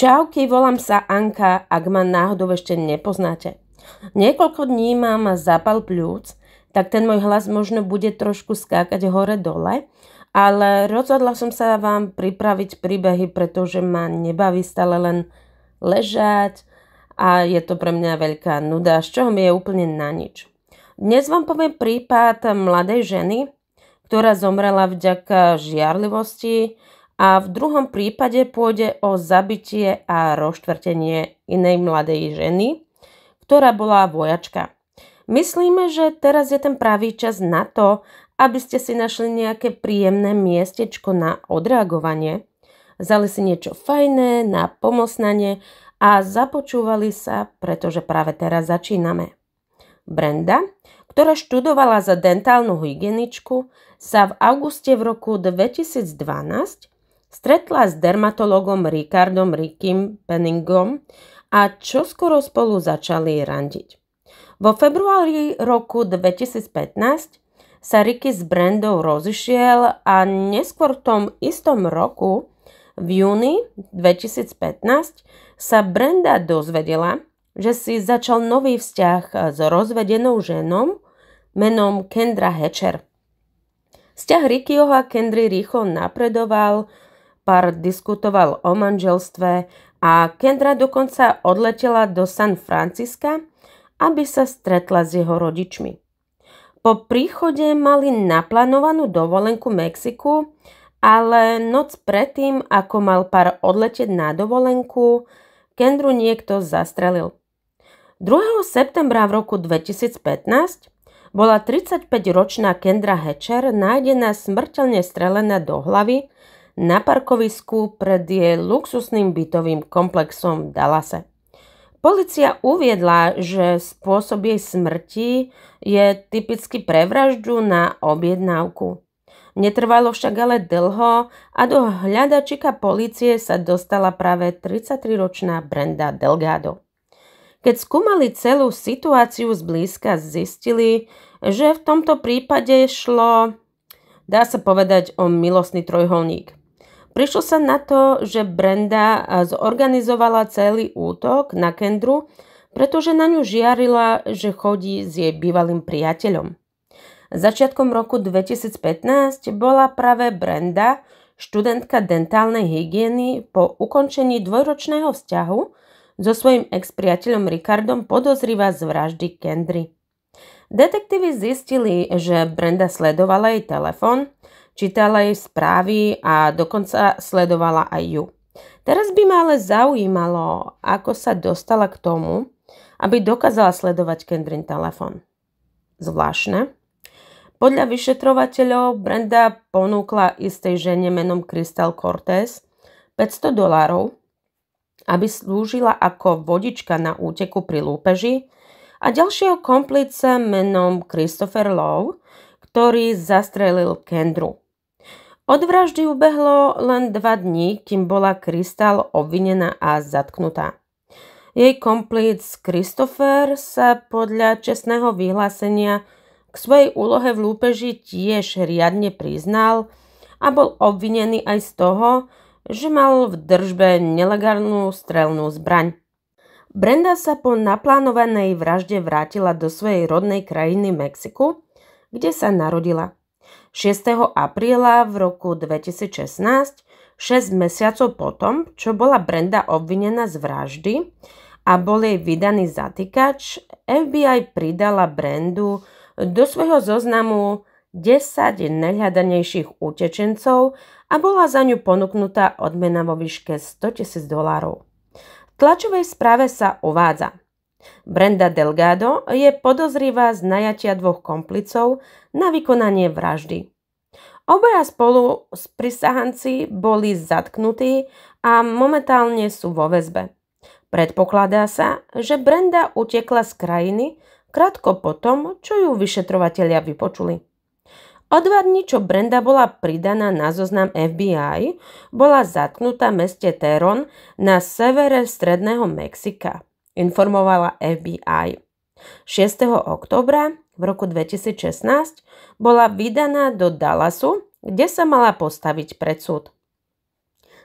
Čauky, volám sa Anka, ak ma náhodou ešte nepoznáte. Niekoľko dní mám zápal pľúc, tak ten môj hlas možno bude trošku skákať hore-dole, ale rozhodla som sa vám pripraviť príbehy, pretože ma nebaví stále len ležať a je to pre mňa veľká nuda, z čoho mi je úplne na nič. Dnes vám poviem prípad mladej ženy, ktorá zomrela vďaka žiarlivosti, a v druhom prípade pôjde o zabitie a roštvrtenie inej mladej ženy, ktorá bola vojačka. Myslíme, že teraz je ten pravý čas na to, aby ste si našli nejaké príjemné miestečko na odreagovanie, vzali si niečo fajné na pomosnanie a započúvali sa, pretože práve teraz začíname. Brenda, ktorá študovala za dentálnu hygieničku, sa v auguste v roku 2012 stretla s dermatologom Ricardom Rickim Penningom a čoskoro spolu začali randiť. Vo februári roku 2015 sa Ricky s Brandou rozišiel a neskôr v tom istom roku, v júni 2015, sa Brenda dozvedela, že si začal nový vzťah s rozvedenou ženou menom Kendra Hatcher. Vzťah Rickyho a Kendry rýchlo napredoval, pár diskutoval o manželstve a Kendra dokonca odletela do San Franciska, aby sa stretla s jeho rodičmi. Po príchode mali naplánovanú dovolenku Mexiku, ale noc predtým, ako mal pár odletieť na dovolenku, Kendru niekto zastrelil. 2. septembra v roku 2015 bola 35-ročná Kendra Hatcher nájdená smrteľne strelená do hlavy na parkovisku pred jej luxusným bytovým komplexom v Dallase. Polícia uviedla, že spôsob jej smrti je typicky pre vraždu na objednávku. Netrvalo však ale dlho a do hľadačika polície sa dostala práve 33-ročná Brenda Delgado. Keď skúmali celú situáciu zblízka, zistili, že v tomto prípade šlo, dá sa povedať, o milostný trojholník. Prišlo sa na to, že Brenda zorganizovala celý útok na Kendru, pretože na ňu žiarila, že chodí s jej bývalým priateľom. Začiatkom roku 2015 bola práve Brenda, študentka dentálnej hygieny, po ukončení dvojročného vzťahu so svojím ex-priateľom Ricardom podozriva z vraždy Kendry. Detektívy zistili, že Brenda sledovala jej telefón, Čítala jej správy a dokonca sledovala aj ju. Teraz by ma ale zaujímalo, ako sa dostala k tomu, aby dokázala sledovať Kendrin telefon. Zvláštne. Podľa vyšetrovateľov Brenda ponúkla istej žene menom Crystal Cortez 500 dolárov, aby slúžila ako vodička na úteku pri lúpeži a ďalšieho komplice menom Christopher Lowe, ktorý zastrelil Kendru. Od vraždy ubehlo len dva dní, kým bola Kristal obvinená a zatknutá. Jej komplic Christopher sa podľa čestného vyhlásenia k svojej úlohe v lúpeži tiež riadne priznal a bol obvinený aj z toho, že mal v držbe nelegálnu strelnú zbraň. Brenda sa po naplánovanej vražde vrátila do svojej rodnej krajiny Mexiku, kde sa narodila. 6. apríla v roku 2016, 6 mesiacov potom, čo bola Brenda obvinená z vraždy a bol jej vydaný zatýkač, FBI pridala Brendu do svojho zoznamu 10 nehľadanejších utečencov a bola za ňu ponúknutá odmena vo výške 100 000 dolárov. V tlačovej správe sa uvádza – Brenda Delgado je podozrivá z najatia dvoch komplicov na vykonanie vraždy. Obaja spolu s prisahanci boli zatknutí a momentálne sú vo väzbe. Predpokladá sa, že Brenda utekla z krajiny krátko po tom, čo ju vyšetrovatelia vypočuli. O dva dní, čo Brenda bola pridaná na zoznam FBI, bola zatknutá v meste Teron na severe stredného Mexika informovala FBI. 6. oktobra v roku 2016 bola vydaná do Dallasu, kde sa mala postaviť pred súd.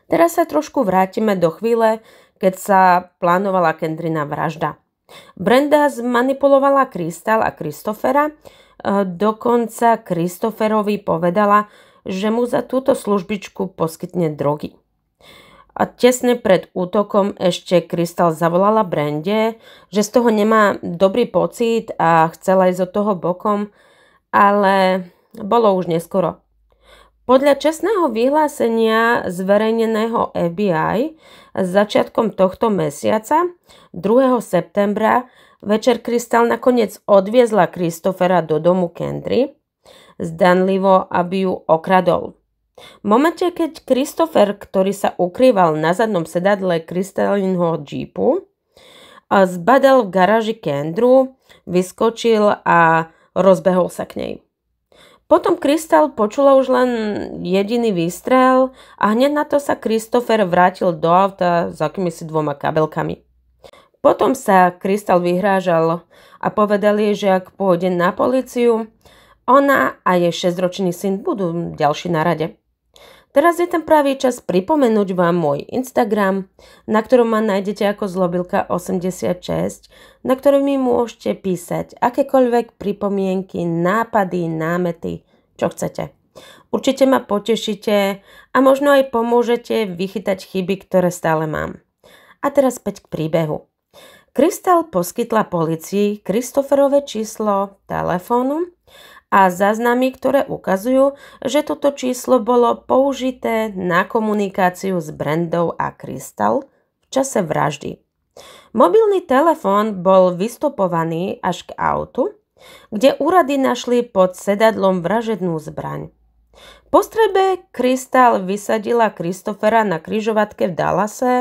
Teraz sa trošku vrátime do chvíle, keď sa plánovala Kendrina vražda. Brenda zmanipulovala Kristal a Kristofera, e, dokonca Kristoferovi povedala, že mu za túto službičku poskytne drogy a tesne pred útokom ešte Krystal zavolala Brende, že z toho nemá dobrý pocit a chcela ísť od toho bokom, ale bolo už neskoro. Podľa čestného vyhlásenia zverejneného FBI začiatkom tohto mesiaca, 2. septembra, večer Krystal nakoniec odviezla Kristofera do domu Kendry, zdanlivo, aby ju okradol. V momente, keď Christopher, ktorý sa ukrýval na zadnom sedadle Kristalinho džípu, zbadal v garáži Kendru, vyskočil a rozbehol sa k nej. Potom Kristal počula už len jediný výstrel a hneď na to sa Christopher vrátil do auta s akýmisi dvoma kabelkami. Potom sa Kristal vyhrážal a povedal jej, že ak pôjde na policiu, ona a jej 6 syn budú ďalší na rade. Teraz je ten pravý čas pripomenúť vám môj Instagram, na ktorom ma nájdete ako zlobilka86, na ktorom mi môžete písať akékoľvek pripomienky, nápady, námety, čo chcete. Určite ma potešíte a možno aj pomôžete vychytať chyby, ktoré stále mám. A teraz späť k príbehu. Kristal poskytla policii Kristoferové číslo telefónu a záznamy, ktoré ukazujú, že toto číslo bolo použité na komunikáciu s Brandou a Crystal v čase vraždy. Mobilný telefón bol vystopovaný až k autu, kde úrady našli pod sedadlom vražednú zbraň. Po strebe Kristál vysadila Kristofera na kryžovatke v Dallase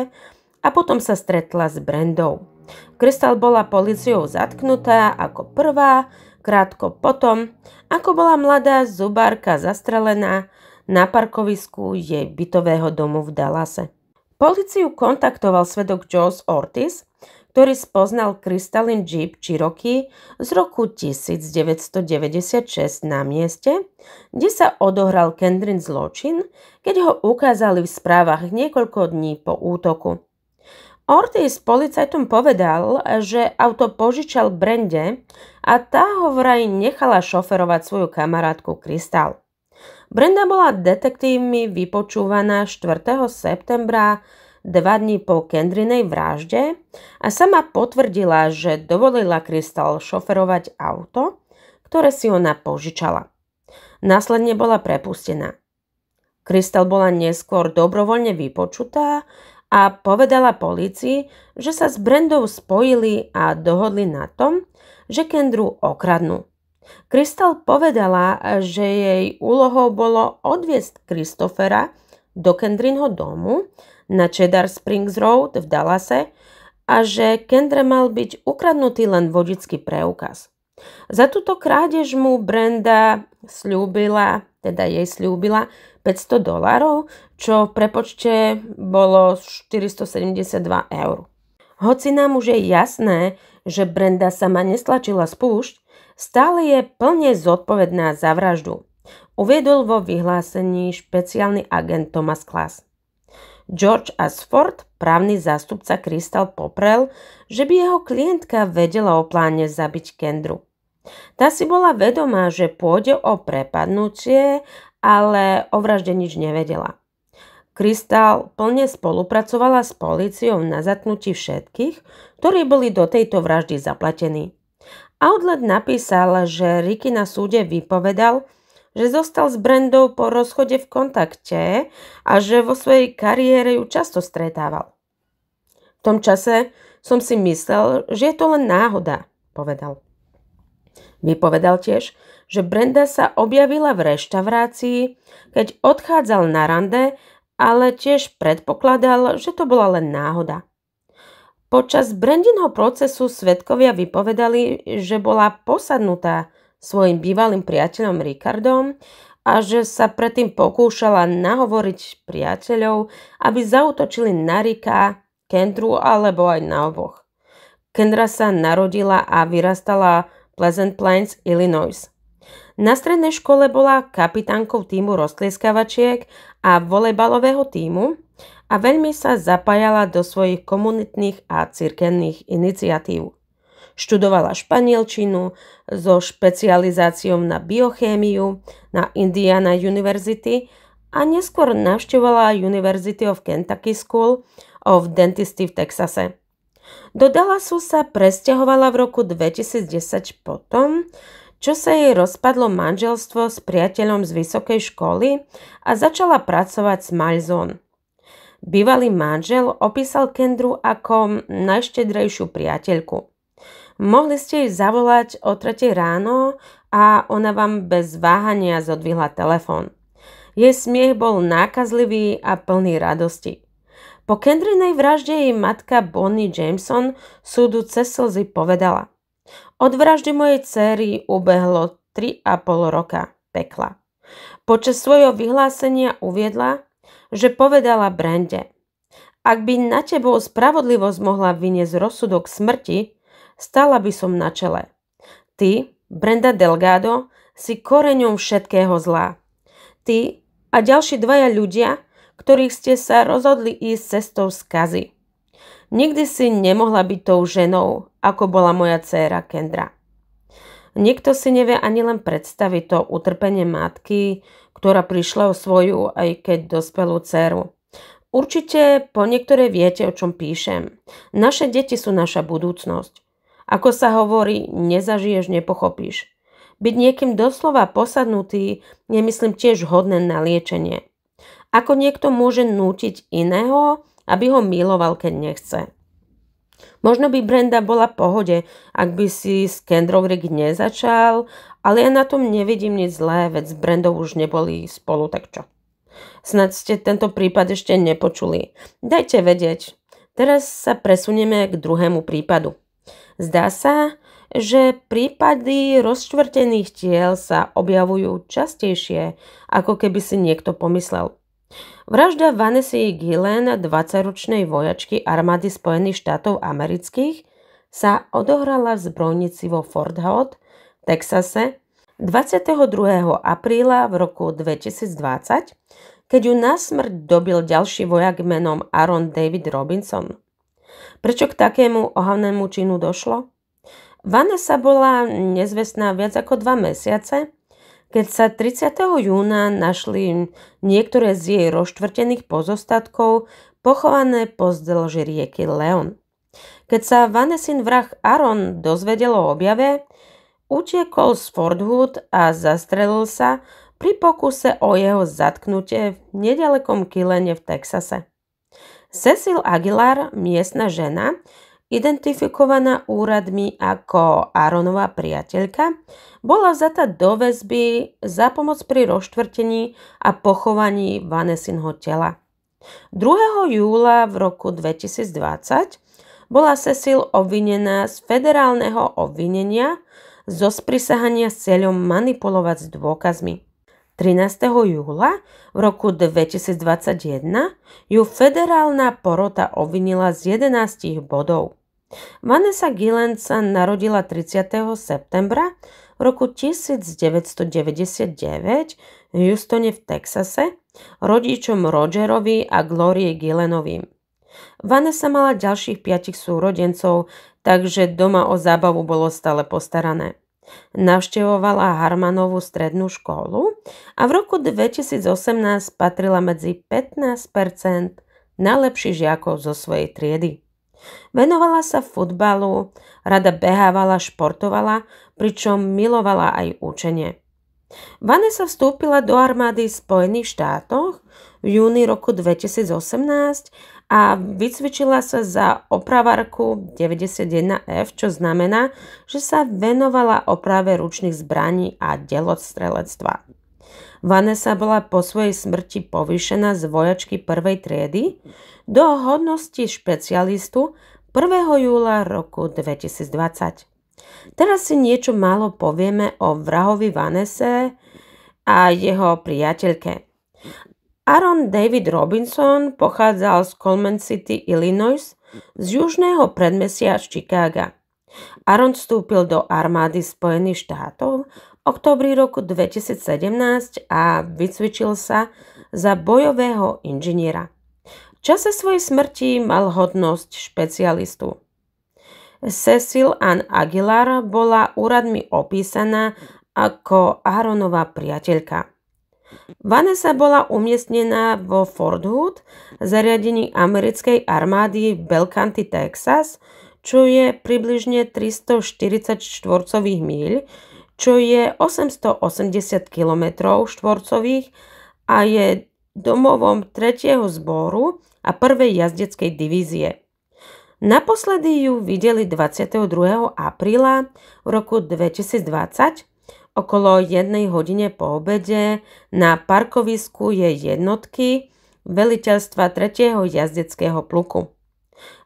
a potom sa stretla s brandou. Crystal bola policiou zatknutá ako prvá Krátko potom, ako bola mladá zubárka zastrelená na parkovisku jej bytového domu v Dallase. Políciu kontaktoval svedok Jaws Ortiz, ktorý spoznal Crystalline Jeep Cherokee z roku 1996 na mieste, kde sa odohral Kendrin zločin, keď ho ukázali v správach niekoľko dní po útoku. Ortiz policajtom povedal, že auto požičal Brende a tá ho vraj nechala šoferovať svoju kamarátku kristal. Brenda bola detektívmi vypočúvaná 4. septembra, dva dní po Kendrinej vražde a sama potvrdila, že dovolila Kristal šoferovať auto, ktoré si ona požičala. Následne bola prepustená. Kristal bola neskôr dobrovoľne vypočutá a povedala polícii, že sa s Brendou spojili a dohodli na tom, že Kendru okradnú. Kristal povedala, že jej úlohou bolo odviesť Kristofera do Kendrinho domu na Cheddar Springs Road v Dallase a že Kendre mal byť ukradnutý len vodický preukaz. Za túto krádež mu Brenda slúbila, teda jej slúbila 500 dolárov, čo v prepočte bolo 472 eur. Hoci nám už je jasné, že Brenda sama nestlačila spúšť, stále je plne zodpovedná za vraždu. Uviedol vo vyhlásení špeciálny agent Thomas Klaas. George Asford, právny zástupca Crystal, poprel, že by jeho klientka vedela o pláne zabiť Kendru. Tá si bola vedomá, že pôjde o prepadnutie, ale o vražde nič nevedela. Kristál plne spolupracovala s políciou na zatnutí všetkých, ktorí boli do tejto vraždy zaplatení. Outlet napísal, že Ricky na súde vypovedal, že zostal s Brendou po rozchode v kontakte a že vo svojej kariére ju často stretával. V tom čase som si myslel, že je to len náhoda, povedal. Vypovedal tiež, že Brenda sa objavila v reštaurácii, keď odchádzal na rande ale tiež predpokladal, že to bola len náhoda. Počas Brandinho procesu svetkovia vypovedali, že bola posadnutá svojim bývalým priateľom Ricardom a že sa predtým pokúšala nahovoriť priateľov, aby zautočili na Rika, Kendru alebo aj na oboch. Kendra sa narodila a vyrastala Pleasant Plains, Illinois. Na strednej škole bola kapitánkou týmu rozklieskavačiek a volejbalového týmu a veľmi sa zapájala do svojich komunitných a cirkenných iniciatív. Študovala španielčinu so špecializáciou na biochémiu na Indiana University a neskôr navštevovala University of Kentucky School of Dentistry v Texase. Do Dallasu sa presťahovala v roku 2010 potom, čo sa jej rozpadlo manželstvo s priateľom z vysokej školy a začala pracovať s Malzon. Bývalý manžel opísal Kendru ako najštedrejšiu priateľku. Mohli ste jej zavolať o 3 ráno a ona vám bez váhania zodvihla telefón. Jej smiech bol nákazlivý a plný radosti. Po Kendrinej vražde jej matka Bonnie Jameson súdu cez slzy povedala – od vraždy mojej cery ubehlo 3,5 roka pekla. Počas svojho vyhlásenia uviedla, že povedala Brande, ak by na tebou spravodlivosť mohla vyniesť rozsudok smrti, stala by som na čele. Ty, Brenda Delgado, si koreňom všetkého zla. Ty a ďalší dvaja ľudia, ktorých ste sa rozhodli ísť cestou skazy. Nikdy si nemohla byť tou ženou, ako bola moja dcéra Kendra. Nikto si nevie ani len predstaviť to utrpenie matky, ktorá prišla o svoju, aj keď dospelú dceru. Určite po niektoré viete, o čom píšem. Naše deti sú naša budúcnosť. Ako sa hovorí, nezažiješ, nepochopíš. Byť niekým doslova posadnutý nemyslím tiež hodné na liečenie. Ako niekto môže nútiť iného, aby ho miloval, keď nechce. Možno by Brenda bola v pohode, ak by si s Rick nezačal, ale ja na tom nevidím nič zlé, veď s Brendou už neboli spolu, tak čo? Snad ste tento prípad ešte nepočuli. Dajte vedieť. Teraz sa presunieme k druhému prípadu. Zdá sa, že prípady rozčvrtených tiel sa objavujú častejšie, ako keby si niekto pomyslel. Vražda Vanessa Gillen, 20-ročnej vojačky armády Spojených štátov amerických, sa odohrala v zbrojnici vo Fort Hood, Texase, 22. apríla v roku 2020, keď ju na smrť dobil ďalší vojak menom Aaron David Robinson. Prečo k takému ohavnému činu došlo? Vanessa bola nezvestná viac ako dva mesiace keď sa 30. júna našli niektoré z jej roštvrtených pozostatkov pochované pozdĺž rieky Leon. Keď sa Vanesin vrah Aaron dozvedel o objave, utiekol z Hood a zastrelil sa pri pokuse o jeho zatknutie v nedalekom Kilene v Texase. Cecil Aguilar, miestna žena, identifikovaná úradmi ako Áronová priateľka, bola vzata do väzby za pomoc pri roštvrtení a pochovaní Vanesinho tela. 2. júla v roku 2020 bola Cecil obvinená z federálneho obvinenia zo sprisahania s cieľom manipulovať s dôkazmi. 13. júla v roku 2021 ju federálna porota ovinila z 11 bodov. Vanessa Gillen sa narodila 30. septembra roku 1999 v Houstone v Texase rodičom Rogerovi a Glorie Gillenovi. Vanessa mala ďalších piatich súrodencov, takže doma o zábavu bolo stále postarané. Navštevovala Harmanovú strednú školu a v roku 2018 patrila medzi 15 najlepších žiakov zo svojej triedy. Venovala sa futbalu, rada behávala, športovala, pričom milovala aj učenie. Vanessa vstúpila do armády v Spojených štátoch v júni roku 2018 a vycvičila sa za opravárku 91F, čo znamená, že sa venovala oprave ručných zbraní a delostrelectva. Vanessa bola po svojej smrti povýšená z vojačky prvej triedy do hodnosti špecialistu 1. júla roku 2020. Teraz si niečo málo povieme o vrahovi Vanese a jeho priateľke. Aaron David Robinson pochádzal z Coleman City, Illinois, z južného predmesia Chicaga. Aaron vstúpil do armády Spojených štátov v oktobri roku 2017 a vycvičil sa za bojového inžiniera. V čase svojej smrti mal hodnosť špecialistu. Cecil Ann Aguilar bola úradmi opísaná ako Aaronova priateľka. Vanessa bola umiestnená vo Fort Hood, zariadení americkej armády v County, Texas, čo je približne 340 štvorcových míľ, čo je 880 km štvorcových a je domovom 3. zboru a 1. jazdeckej divízie. Naposledy ju videli 22. apríla v roku 2020 okolo jednej hodine po obede na parkovisku je jednotky veliteľstva 3. jazdeckého pluku.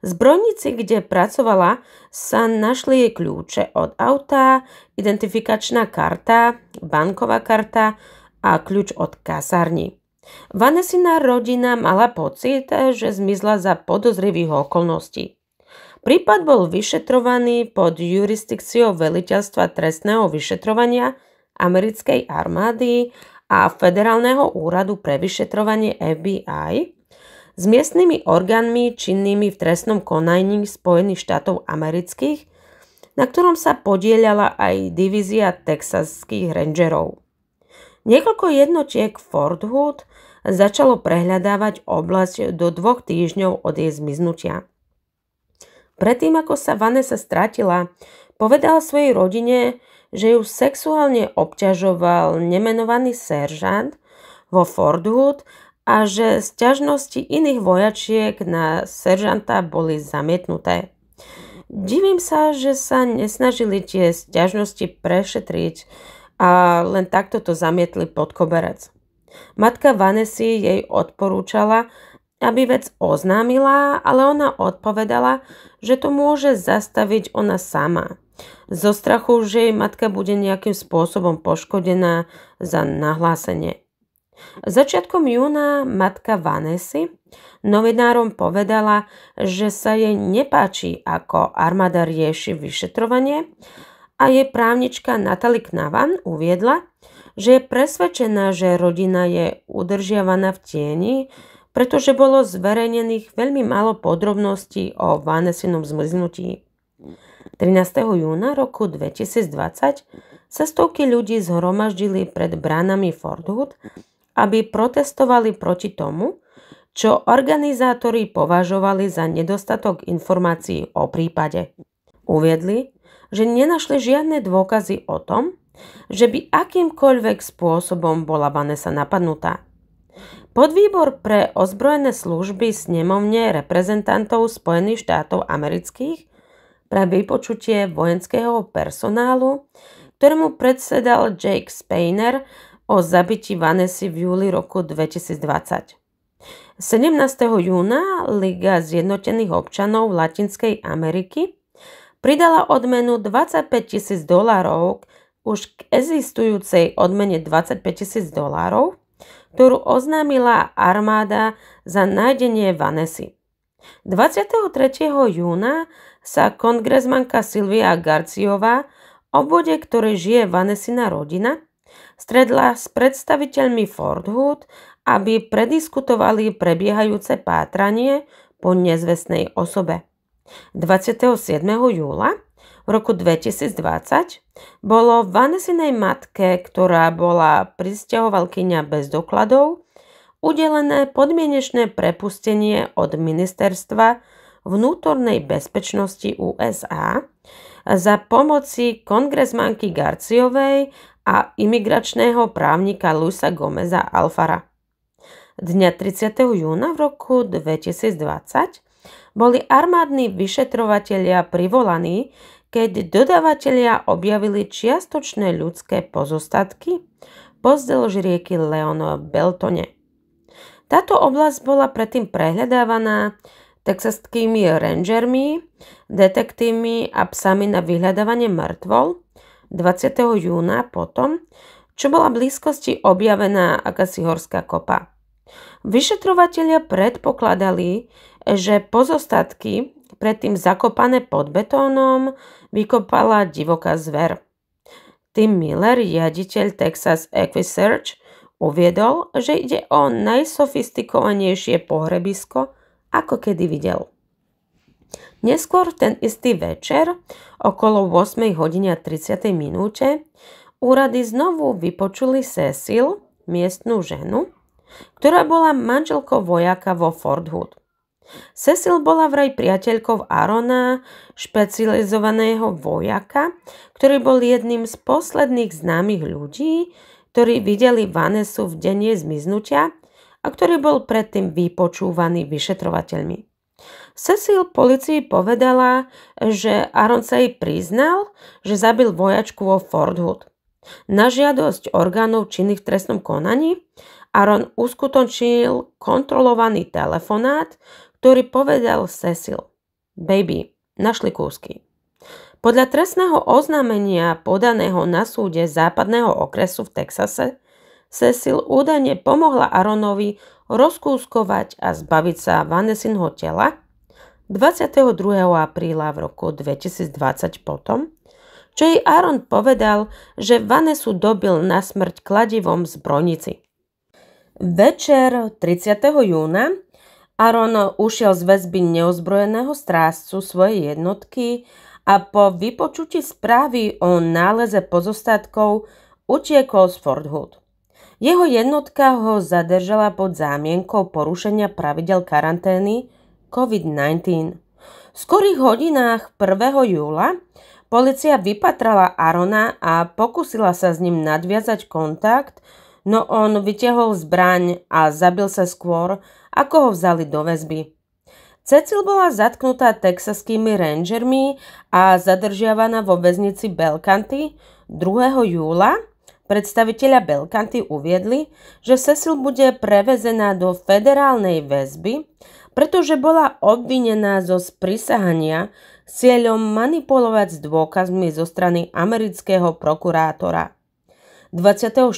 Zbrojnici, kde pracovala, sa našli jej kľúče od auta, identifikačná karta, banková karta a kľúč od kasárni. Vanesina rodina mala pocit, že zmizla za podozrivých okolností. Prípad bol vyšetrovaný pod jurisdikciou veliteľstva trestného vyšetrovania americkej armády a Federálneho úradu pre vyšetrovanie FBI s miestnymi orgánmi činnými v trestnom konaní Spojených štátov amerických, na ktorom sa podielala aj divízia texaských rangerov. Niekoľko jednotiek Fort Hood začalo prehľadávať oblasť do dvoch týždňov od jej zmiznutia. Predtým, ako sa Vanessa stratila, povedala svojej rodine, že ju sexuálne obťažoval nemenovaný seržant vo Fort Hood a že sťažnosti iných vojačiek na seržanta boli zamietnuté. Divím sa, že sa nesnažili tie sťažnosti prešetriť a len takto to zamietli pod koberec. Matka Vanessy jej odporúčala, aby vec oznámila, ale ona odpovedala, že to môže zastaviť ona sama. Zo strachu, že jej matka bude nejakým spôsobom poškodená za nahlásenie. Začiatkom júna matka Vanessy novinárom povedala, že sa jej nepáči, ako armáda rieši vyšetrovanie a jej právnička Natalie Knavan uviedla, že je presvedčená, že rodina je udržiavaná v tieni pretože bolo zverejnených veľmi málo podrobností o Vanesinom zmrznutí. 13. júna roku 2020 sa stovky ľudí zhromaždili pred bránami Fort Hood, aby protestovali proti tomu, čo organizátori považovali za nedostatok informácií o prípade. Uviedli, že nenašli žiadne dôkazy o tom, že by akýmkoľvek spôsobom bola Vanessa napadnutá. Podvýbor pre ozbrojené služby snemovne reprezentantov Spojených štátov amerických pre vypočutie vojenského personálu, ktorému predsedal Jake Spainer o zabití Vanessy v júli roku 2020. 17. júna Liga zjednotených občanov Latinskej Ameriky pridala odmenu 25 tisíc dolárov už k existujúcej odmene 25 tisíc dolárov ktorú oznámila armáda za nájdenie Vanesy. 23. júna sa kongresmanka Silvia Garciová, obvode ktorej žije Vanesina rodina, stredla s predstaviteľmi Fort Hood, aby prediskutovali prebiehajúce pátranie po nezvestnej osobe. 27. júla v roku 2020 bolo Vanesinej matke, ktorá bola pristahovalkyňa bez dokladov, udelené podmienečné prepustenie od ministerstva vnútornej bezpečnosti USA za pomoci kongresmanky Garciovej a imigračného právnika Luisa Gomeza Alfara. Dňa 30. júna v roku 2020 boli armádni vyšetrovatelia privolaní keď dodávateľia objavili čiastočné ľudské pozostatky pozdĺž rieky Leon v Beltone. Táto oblasť bola predtým prehľadávaná texaskými rangermi, detektívmi a psami na vyhľadávanie mŕtvol 20. júna potom, čo bola v blízkosti objavená akási horská kopa. Vyšetrovatelia predpokladali, že pozostatky predtým zakopané pod betónom, vykopala divoká zver. Tim Miller, riaditeľ Texas Equisearch, uviedol, že ide o najsofistikovanejšie pohrebisko, ako kedy videl. Neskôr ten istý večer, okolo 8 30 minúte, úrady znovu vypočuli Cecil, miestnú ženu, ktorá bola manželkou vojaka vo Fort Hood. Cecil bola vraj priateľkou Arona, špecializovaného vojaka, ktorý bol jedným z posledných známych ľudí, ktorí videli Vanesu v deň jej zmiznutia a ktorý bol predtým vypočúvaný vyšetrovateľmi. Cecil policii povedala, že Aron sa jej priznal, že zabil vojačku vo Fort Hood. Na žiadosť orgánov činných v trestnom konaní Aron uskutočnil kontrolovaný telefonát, ktorý povedal Cecil. Baby, našli kúsky. Podľa trestného oznámenia podaného na súde západného okresu v Texase, Cecil údajne pomohla Aronovi rozkúskovať a zbaviť sa Vanesinho tela 22. apríla v roku 2020 potom, čo jej Aaron povedal, že Vanesu dobil na smrť kladivom z bronici. Večer 30. júna Aron ušiel z väzby neozbrojeného strážcu svojej jednotky a po vypočutí správy o náleze pozostatkov utiekol z Fort Hood. Jeho jednotka ho zadržala pod zámienkou porušenia pravidel karantény COVID-19. V skorých hodinách 1. júla policia vypatrala Arona a pokusila sa s ním nadviazať kontakt, no on vytiahol zbraň a zabil sa skôr, ako ho vzali do väzby. Cecil bola zatknutá texaskými rangermi a zadržiavaná vo väznici Belkanty 2. júla. Predstaviteľa Belkanty uviedli, že Cecil bude prevezená do federálnej väzby, pretože bola obvinená zo sprisahania s cieľom manipulovať s dôkazmi zo strany amerického prokurátora. 24.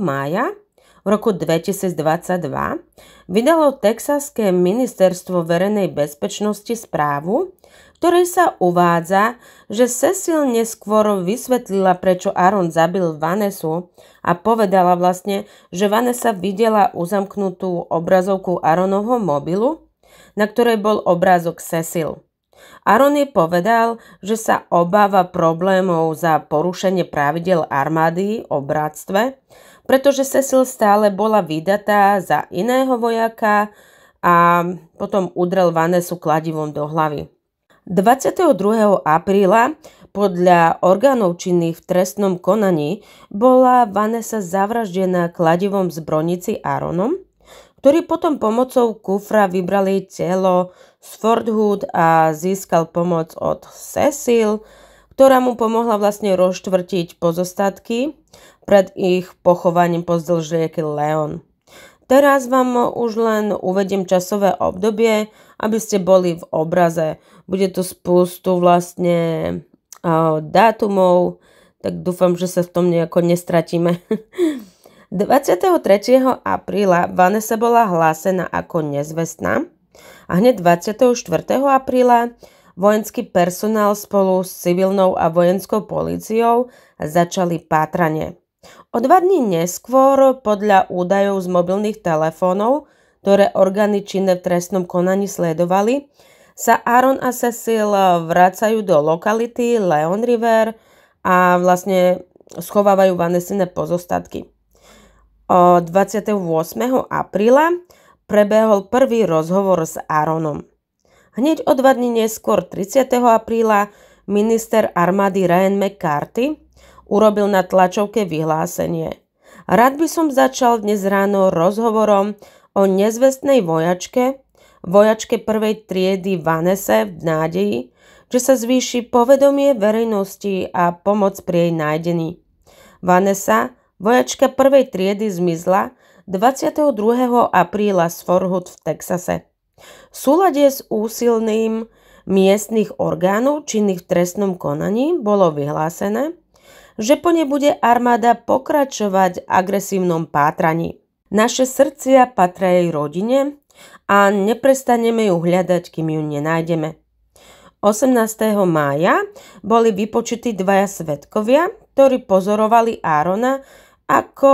mája v roku 2022 vydalo Texaské ministerstvo verejnej bezpečnosti správu, ktorej sa uvádza, že Cecil neskôr vysvetlila, prečo Aaron zabil Vanesu a povedala vlastne, že Vanessa videla uzamknutú obrazovku Aaronovho mobilu, na ktorej bol obrázok Cecil. Aaron je povedal, že sa obáva problémov za porušenie pravidel armády o bratstve pretože Cecil stále bola vydatá za iného vojaka a potom udrel Vanesu kladivom do hlavy. 22. apríla podľa orgánov činných v trestnom konaní bola Vanessa zavraždená kladivom z bronici Aaronom, ktorý potom pomocou kufra vybrali telo z Fort Hood a získal pomoc od Cecil, ktorá mu pomohla vlastne rozštvrtiť pozostatky pred ich pochovaním pozdĺž rieky Leon. Teraz vám už len uvediem časové obdobie, aby ste boli v obraze. Bude tu spustu vlastne dátumov, tak dúfam, že sa v tom nejako nestratíme. 23. apríla Vanessa bola hlásená ako nezvestná a hneď 24. apríla vojenský personál spolu s civilnou a vojenskou políciou začali pátranie. O dva dní neskôr, podľa údajov z mobilných telefónov, ktoré orgány činné v trestnom konaní sledovali, sa Aaron a Cecil vracajú do lokality Leon River a vlastne schovávajú vanesine pozostatky. O 28. apríla prebehol prvý rozhovor s Aaronom. Hneď o dva dní neskôr 30. apríla minister armády Ryan McCarthy urobil na tlačovke vyhlásenie. Rád by som začal dnes ráno rozhovorom o nezvestnej vojačke, vojačke prvej triedy Vanese v nádeji, že sa zvýši povedomie verejnosti a pomoc pri jej nájdení. Vanessa, vojačka prvej triedy, zmizla 22. apríla z Forhut v Texase. V súlade s úsilným miestnych orgánov činných v trestnom konaní bolo vyhlásené, že po nebude armáda pokračovať v agresívnom pátraní. Naše srdcia patria jej rodine a neprestaneme ju hľadať, kým ju nenájdeme. 18. mája boli vypočutí dvaja svetkovia, ktorí pozorovali Árona, ako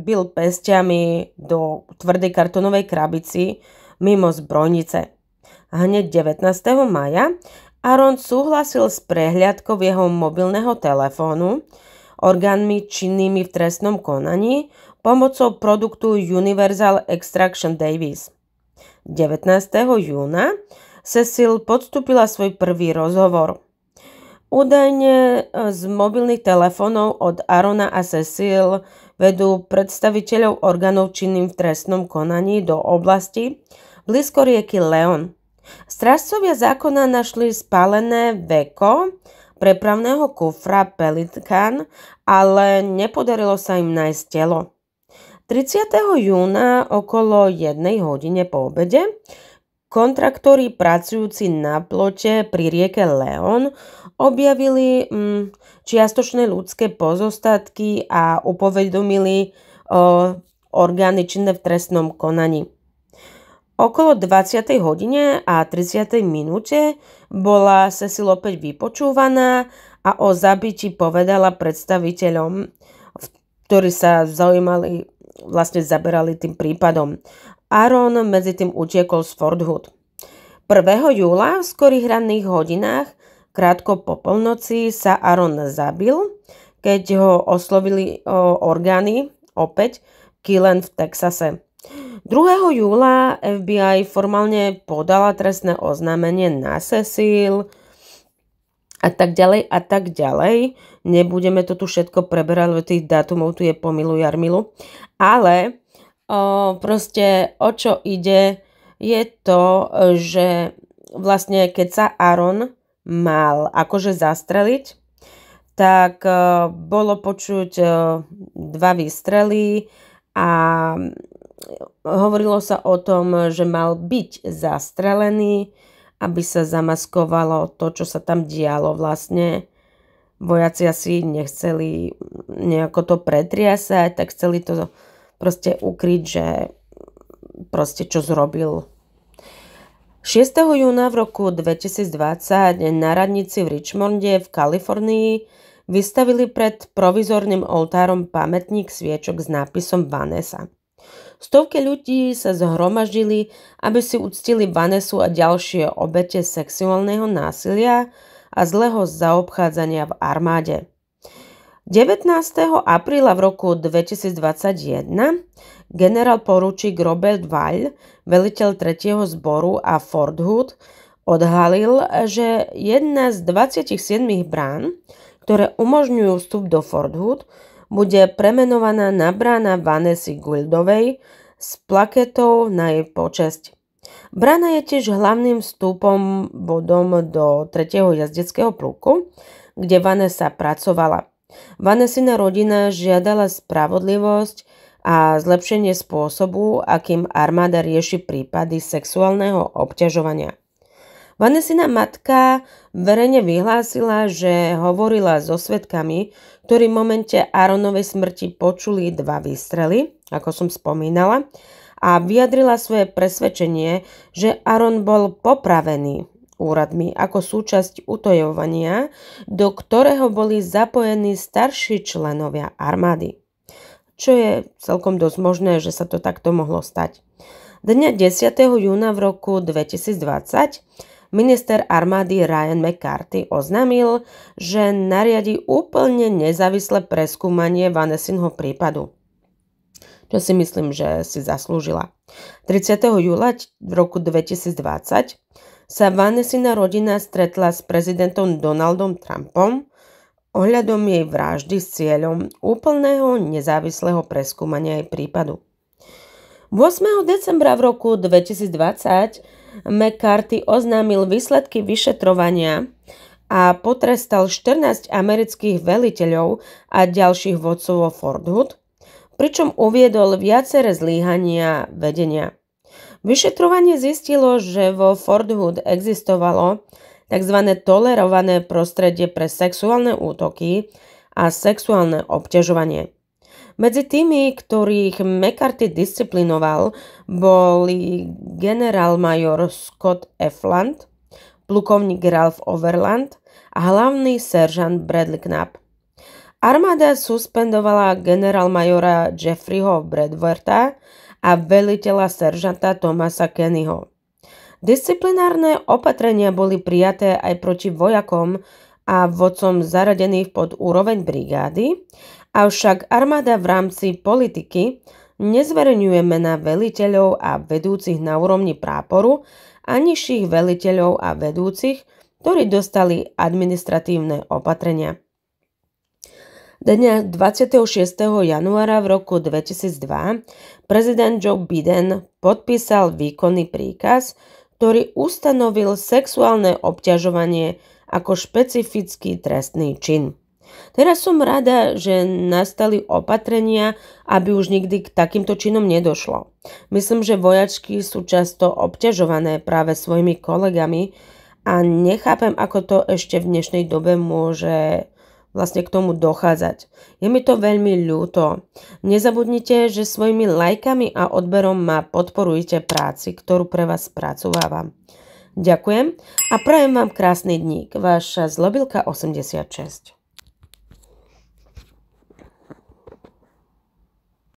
byl pestiami do tvrdej kartonovej krabici, mimo zbrojnice. Hneď 19. maja Aron súhlasil s prehliadkou jeho mobilného telefónu orgánmi činnými v trestnom konaní pomocou produktu Universal Extraction Davis. 19. júna Cecil podstúpila svoj prvý rozhovor. Údajne e, z mobilných telefónov od Arona a Cecil vedú predstaviteľov orgánov činným v trestnom konaní do oblasti, blízko rieky Leon. Strážcovia zákona našli spálené veko prepravného kufra Pelikan, ale nepodarilo sa im nájsť telo. 30. júna okolo 1 hodine po obede kontraktori pracujúci na plote pri rieke Leon objavili mm, čiastočné ľudské pozostatky a upovedomili o, orgány činné v trestnom konaní. Okolo 20. hodine a 30. minúte bola Cecil opäť vypočúvaná a o zabití povedala predstaviteľom, ktorí sa zaujímali, vlastne zaberali tým prípadom. Aaron medzi tým utiekol z Fort Hood. 1. júla v skorých ranných hodinách, krátko po polnoci, sa Aaron zabil, keď ho oslovili orgány opäť Killen v Texase. 2. júla FBI formálne podala trestné oznámenie na Cecil a tak ďalej a tak ďalej. Nebudeme to tu všetko preberať, lebo tých dátumov tu je pomilu Jarmilu. Ale o, proste o čo ide je to, že vlastne keď sa Aaron mal akože zastreliť, tak o, bolo počuť o, dva výstrely a hovorilo sa o tom, že mal byť zastrelený, aby sa zamaskovalo to, čo sa tam dialo vlastne. Vojaci asi nechceli nejako to pretriasať, tak chceli to proste ukryť, že proste čo zrobil. 6. júna v roku 2020 na radnici v Richmonde v Kalifornii vystavili pred provizorným oltárom pamätník sviečok s nápisom Vanessa – Stovky ľudí sa zhromaždili, aby si uctili Vanesu a ďalšie obete sexuálneho násilia a zlého zaobchádzania v armáde. 19. apríla v roku 2021 generál poručík Robert Weil, veliteľ 3. zboru a Fort Hood, odhalil, že jedna z 27 brán, ktoré umožňujú vstup do Fort Hood, bude premenovaná na brána Vanessy Guildovej s plaketou na jej počesť. Brána je tiež hlavným vstupom bodom do 3. jazdeckého pluku, kde Vanessa pracovala. Vanessina rodina žiadala spravodlivosť a zlepšenie spôsobu, akým armáda rieši prípady sexuálneho obťažovania. Vanesina matka verejne vyhlásila, že hovorila so svetkami, ktorí v momente Aronovej smrti počuli dva výstrely, ako som spomínala, a vyjadrila svoje presvedčenie, že aron bol popravený úradmi ako súčasť utojovania, do ktorého boli zapojení starší členovia armády. Čo je celkom dosť možné, že sa to takto mohlo stať. Dňa 10. júna v roku 2020 Minister armády Ryan McCarthy oznámil, že nariadi úplne nezávislé preskúmanie Vanessinho prípadu čo si myslím, že si zaslúžila. 30. júla v roku 2020 sa Vanessina rodina stretla s prezidentom Donaldom Trumpom ohľadom jej vraždy s cieľom úplného nezávislého preskúmania jej prípadu. 8. decembra v roku 2020 McCarthy oznámil výsledky vyšetrovania a potrestal 14 amerických veliteľov a ďalších vodcov o Fort Hood, pričom uviedol viaceré zlíhania vedenia. Vyšetrovanie zistilo, že vo Fort Hood existovalo tzv. tolerované prostredie pre sexuálne útoky a sexuálne obťažovanie. Medzi tými, ktorých McCarthy disciplinoval, boli generálmajor Scott Efland, plukovník Ralph Overland a hlavný seržant Bradley Knapp. Armáda suspendovala generálmajora Jeffreyho Bradworta a veliteľa seržanta Tomasa Kennyho. Disciplinárne opatrenia boli prijaté aj proti vojakom a vodcom zaradených pod úroveň brigády Avšak armáda v rámci politiky nezverejňuje mená veliteľov a vedúcich na úrovni práporu a nižších veliteľov a vedúcich, ktorí dostali administratívne opatrenia. Dňa 26. januára v roku 2002 prezident Joe Biden podpísal výkonný príkaz, ktorý ustanovil sexuálne obťažovanie ako špecifický trestný čin. Teraz som rada, že nastali opatrenia, aby už nikdy k takýmto činom nedošlo. Myslím, že vojačky sú často obťažované práve svojimi kolegami a nechápem, ako to ešte v dnešnej dobe môže vlastne k tomu dochádzať. Je mi to veľmi ľúto. Nezabudnite, že svojimi lajkami a odberom ma podporujete práci, ktorú pre vás spracovávam. Ďakujem a prajem vám krásny dník. Vaša zlobilka 86.